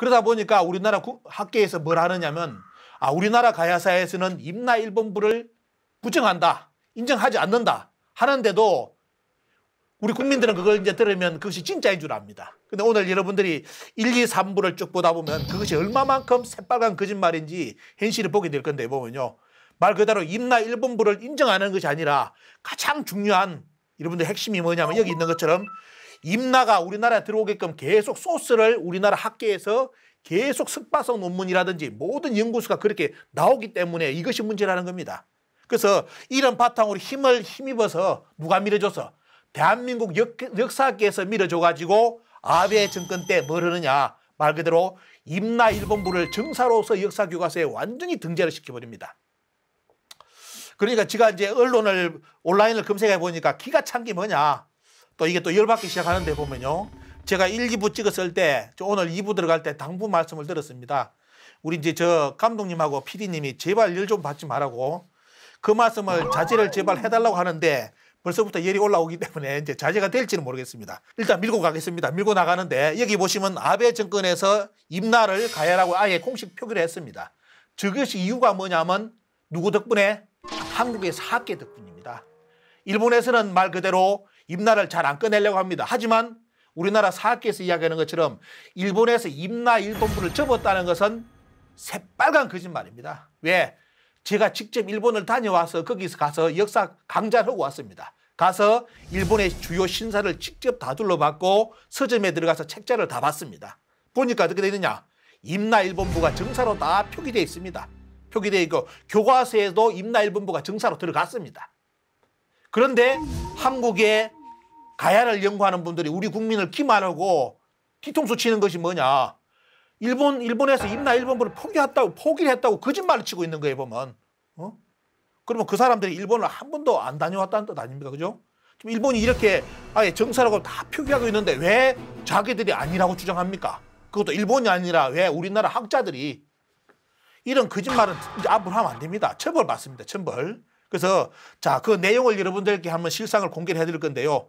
그러다 보니까 우리나라 학계에서 뭘 하느냐면 아 우리나라 가야사에서는 임나 일본부를 부정한다. 인정하지 않는다. 하는데도 우리 국민들은 그걸 이제 들으면 그것이 진짜인 줄 압니다. 근데 오늘 여러분들이 1, 2, 3부를 쭉 보다 보면 그것이 얼마만큼 새빨간 거짓말인지 현실을 보게 될 건데 보면요. 말 그대로 임나 일본부를 인정하는 것이 아니라 가장 중요한 여러분들 핵심이 뭐냐면 여기 있는 것처럼 임나가 우리나라에 들어오게끔 계속 소스를 우리나라 학계에서 계속 습바성 논문이라든지 모든 연구수가 그렇게 나오기 때문에 이것이 문제라는 겁니다. 그래서 이런 바탕으로 힘을 힘입어서 누가 밀어줘서 대한민국 역, 역사학계에서 밀어줘가지고 아베 정권 때뭘 하느냐 말 그대로 임나 일본부를 정사로서 역사교과서에 완전히 등재를 시켜버립니다. 그러니까 제가 이제 언론을 온라인을 검색해 보니까 기가 찬 게 뭐냐 또 이게 또 열받기 시작하는데 보면요. 제가 1, 기부 찍었을 때, 오늘 2부 들어갈 때 당부 말씀을 들었습니다. 우리 이제 저 감독님하고 PD님이 제발 열 좀 받지 말라고 그 말씀을 자제를 제발 해달라고 하는데 벌써부터 열이 올라오기 때문에 이제 자제가 될지는 모르겠습니다. 일단 밀고 가겠습니다. 밀고 나가는데 여기 보시면 아베 정권에서 임나를 가야라고 아예 공식 표기를 했습니다. 저것이 이유가 뭐냐면 누구 덕분에? 한국의 사학계 덕분입니다. 일본에서는 말 그대로 임나를 잘 안 꺼내려고 합니다. 하지만 우리나라 사학계에서 이야기하는 것처럼 일본에서 임나 일본부를 접었다는 것은 새빨간 거짓말입니다. 왜? 제가 직접 일본을 다녀와서 거기서 가서 역사 강좌를 하고 왔습니다. 가서 일본의 주요 신사를 직접 다 둘러봤고 서점에 들어가서 책자를 다 봤습니다. 보니까 어떻게 되느냐? 임나일본부가 정사로 다 표기되어 있습니다. 표기되어 있고 교과서에도 임나일본부가 정사로 들어갔습니다. 그런데 한국의 가야를 연구하는 분들이 우리 국민을 기만하고 뒤통수 치는 것이 뭐냐. 일본, 일본에서 임나 일본군를 포기했다고, 포기를 했다고 거짓말을 치고 있는 거예요, 보면. 어? 그러면 그 사람들이 일본을 한 번도 안 다녀왔다는 뜻 아닙니까? 그죠? 지금 일본이 이렇게 아예 정사라고 다 표기하고 있는데 왜 자기들이 아니라고 주장합니까? 그것도 일본이 아니라 왜 우리나라 학자들이 이런 거짓말은 이제 앞으로 하면 안 됩니다. 처벌 받습니다. 처벌. 그래서 자, 그 내용을 여러분들께 한번 실상을 공개를 해드릴 건데요.